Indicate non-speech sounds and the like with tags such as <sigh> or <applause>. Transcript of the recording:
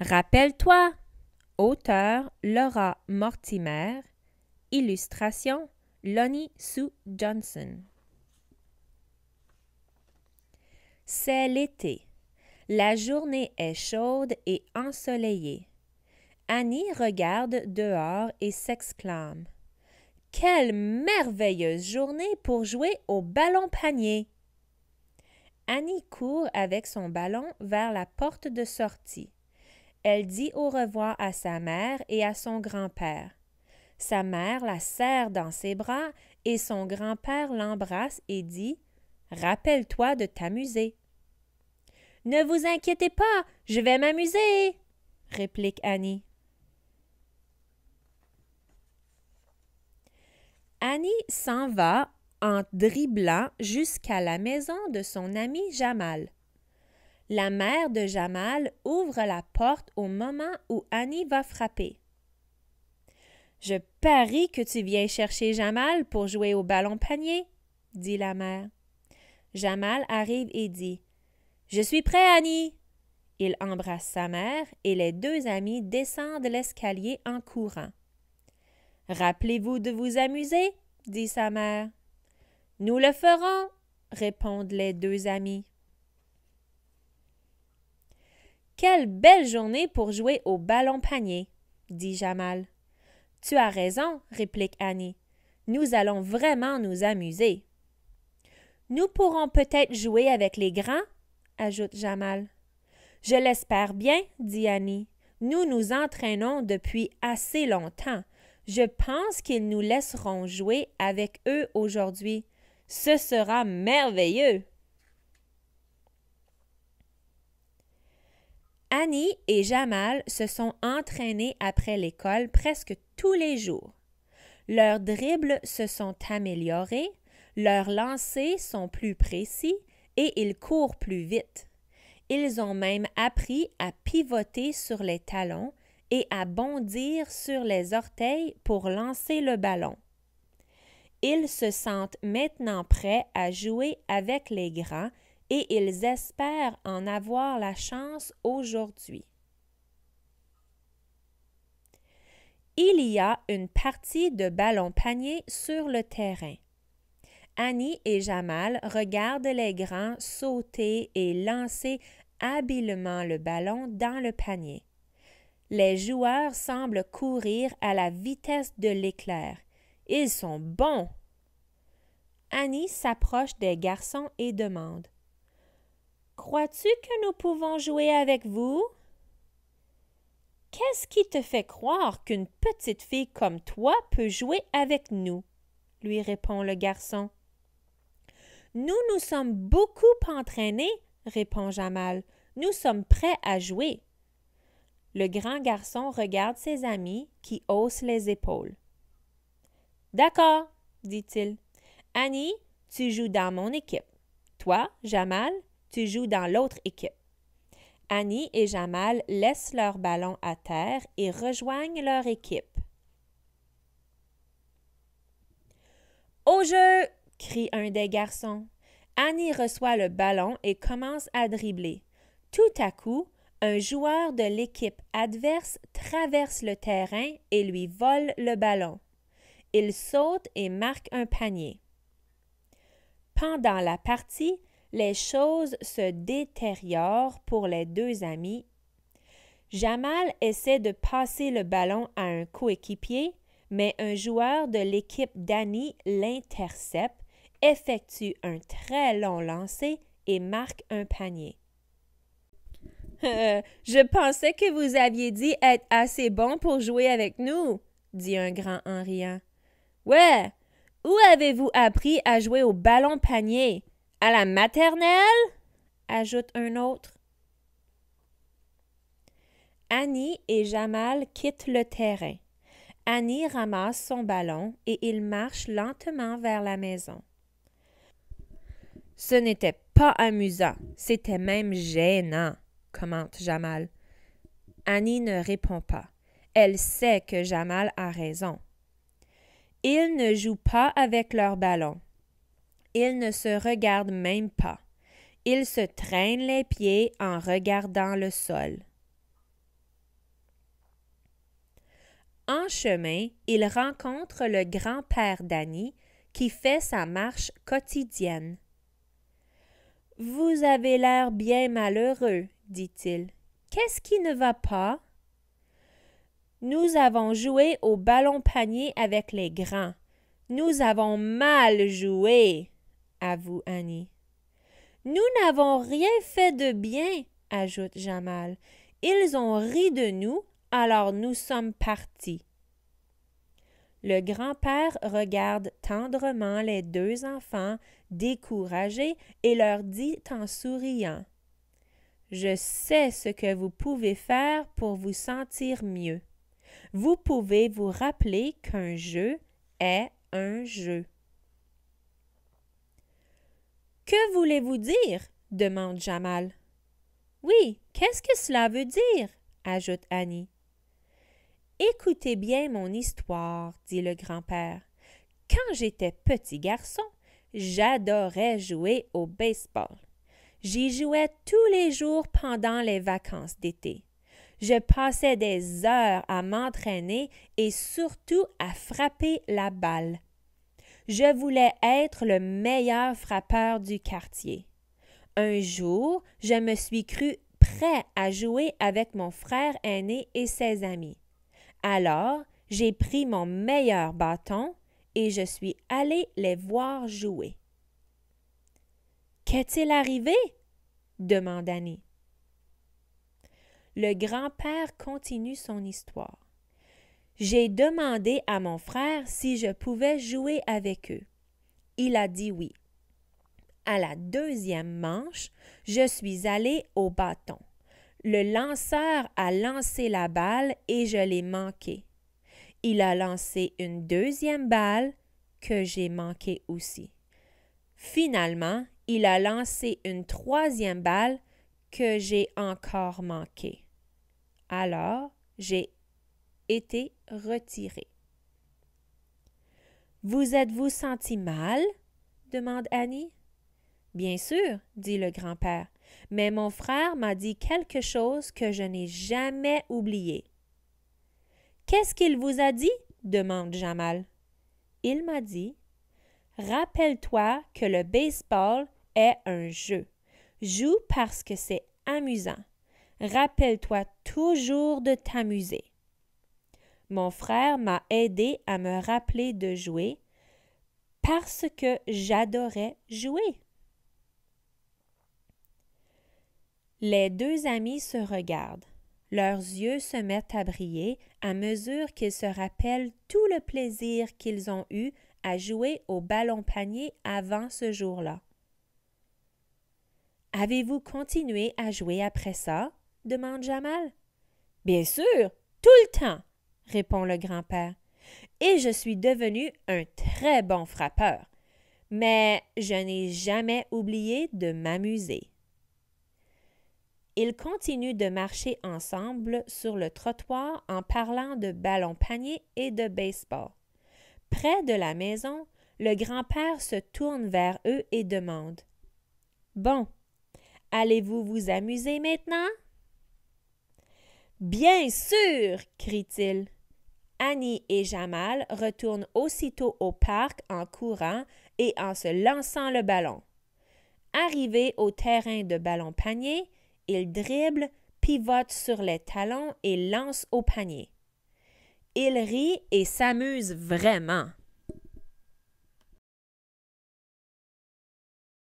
Rappelle-toi, auteur Laura Mortimer, illustration Lonnie Sue Johnson. C'est l'été. La journée est chaude et ensoleillée. Annie regarde dehors et s'exclame. Quelle merveilleuse journée pour jouer au ballon panier. Annie court avec son ballon vers la porte de sortie. Elle dit au revoir à sa mère et à son grand-père. Sa mère la serre dans ses bras et son grand-père l'embrasse et dit Rappelle-toi de t'amuser. Ne vous inquiétez pas, je vais m'amuser, réplique Annie. Annie s'en va en driblant jusqu'à la maison de son ami Jamal. La mère de Jamal ouvre la porte au moment où Annie va frapper. Je parie que tu viens chercher Jamal pour jouer au ballon panier, dit la mère. Jamal arrive et dit Je suis prêt, Annie. Il embrasse sa mère et les deux amis descendent l'escalier en courant. Rappelez-vous de vous amuser, dit sa mère. Nous le ferons, répondent les deux amis. Quelle belle journée pour jouer au ballon panier, dit Jamal. Tu as raison, réplique Annie. Nous allons vraiment nous amuser. Nous pourrons peut-être jouer avec les grands, ajoute Jamal. Je l'espère bien, dit Annie. Nous nous entraînons depuis assez longtemps. Je pense qu'ils nous laisseront jouer avec eux aujourd'hui. Ce sera merveilleux. Annie et Jamal se sont entraînés après l'école presque tous les jours. Leurs dribbles se sont améliorés, leurs lancers sont plus précis et ils courent plus vite. Ils ont même appris à pivoter sur les talons et à bondir sur les orteils pour lancer le ballon. Ils se sentent maintenant prêts à jouer avec les grands et ils espèrent en avoir la chance aujourd'hui. Il y a une partie de ballon panier sur le terrain. Annie et Jamal regardent les grands sauter et lancer habilement le ballon dans le panier. Les joueurs semblent courir à la vitesse de l'éclair. Ils sont bons. Annie s'approche des garçons et demande. Crois-tu que nous pouvons jouer avec vous? Qu'est-ce qui te fait croire qu'une petite fille comme toi peut jouer avec nous? lui répond le garçon. Nous nous sommes beaucoup entraînés, répond Jamal. Nous sommes prêts à jouer. Le grand garçon regarde ses amis qui haussent les épaules. D'accord, dit-il. Annie, tu joues dans mon équipe. Toi, Jamal, tu joues dans l'autre équipe. Annie et Jamal laissent leur ballon à terre et rejoignent leur équipe. Au jeu! crie un des garçons. Annie reçoit le ballon et commence à dribbler. Tout à coup, un joueur de l'équipe adverse traverse le terrain et lui vole le ballon. Il saute et marque un panier. Pendant la partie, les choses se détériorent pour les deux amis. Jamal essaie de passer le ballon à un coéquipier, mais un joueur de l'équipe d'Annie l'intercepte, effectue un très long lancer et marque un panier. <laughs> Euh, je pensais que vous aviez dit être assez bon pour jouer avec nous, dit un grand en riant. Ouais, où avez-vous appris à jouer au ballon panier? À la maternelle, ajoute un autre. Annie et Jamal quittent le terrain. Annie ramasse son ballon et ils marchent lentement vers la maison. Ce n'était pas amusant, c'était même gênant, commente Jamal. Annie ne répond pas. Elle sait que Jamal a raison. Ils ne jouent pas avec leur ballon ils ne se regardent même pas. Ils se traînent les pieds en regardant le sol. En chemin, il rencontre le grand-père d'Annie qui fait sa marche quotidienne. Vous avez l'air bien malheureux, dit-il. Qu'est-ce qui ne va pas? Nous avons joué au ballon panier avec les grands. Nous avons mal joué avoue Annie. Nous n'avons rien fait de bien, ajoute Jamal. Ils ont ri de nous, alors nous sommes partis. Le grand-père regarde tendrement les deux enfants découragés et leur dit en souriant Je sais ce que vous pouvez faire pour vous sentir mieux. Vous pouvez vous rappeler qu'un jeu est un jeu. Que voulez-vous dire demande Jamal. Oui, qu'est-ce que cela veut dire ajoute Annie. Écoutez bien mon histoire, dit le grand-père. Quand j'étais petit garçon, j'adorais jouer au baseball. J'y jouais tous les jours pendant les vacances d'été. Je passais des heures à m'entraîner et surtout à frapper la balle. Je voulais être le meilleur frappeur du quartier. Un jour, je me suis cru prêt à jouer avec mon frère aîné et ses amis. Alors, j'ai pris mon meilleur bâton et je suis allé les voir jouer. Qu'est-il arrivé? demande Annie. Le grand-père continue son histoire. J'ai demandé à mon frère si je pouvais jouer avec eux. Il a dit oui. À la deuxième manche, je suis allé au bâton. Le lanceur a lancé la balle et je l'ai manquée. Il a lancé une deuxième balle que j'ai manquée aussi. Finalement, il a lancé une troisième balle que j'ai encore manquée. Alors, j'ai été retiré. Vous êtes-vous senti mal demande Annie. Bien sûr, dit le grand-père, mais mon frère m'a dit quelque chose que je n'ai jamais oublié. Qu'est-ce qu'il vous a dit demande Jamal. Il m'a dit Rappelle-toi que le baseball est un jeu. Joue parce que c'est amusant. Rappelle-toi toujours de t'amuser. Mon frère m'a aidé à me rappeler de jouer parce que j'adorais jouer. Les deux amis se regardent. Leurs yeux se mettent à briller à mesure qu'ils se rappellent tout le plaisir qu'ils ont eu à jouer au ballon panier avant ce jour-là. Avez-vous continué à jouer après ça? demande Jamal. Bien sûr, tout le temps, répond le grand-père, et je suis devenu un très bon frappeur. Mais je n'ai jamais oublié de m'amuser. Ils continuent de marcher ensemble sur le trottoir en parlant de ballon panier et de baseball. Près de la maison, le grand-père se tourne vers eux et demande Bon, allez-vous vous amuser maintenant Bien sûr crie-t-il. Annie et Jamal retournent aussitôt au parc en courant et en se lançant le ballon. Arrivés au terrain de ballon panier, ils dribblent, pivotent sur les talons et lancent au panier. Ils rient et s'amusent vraiment.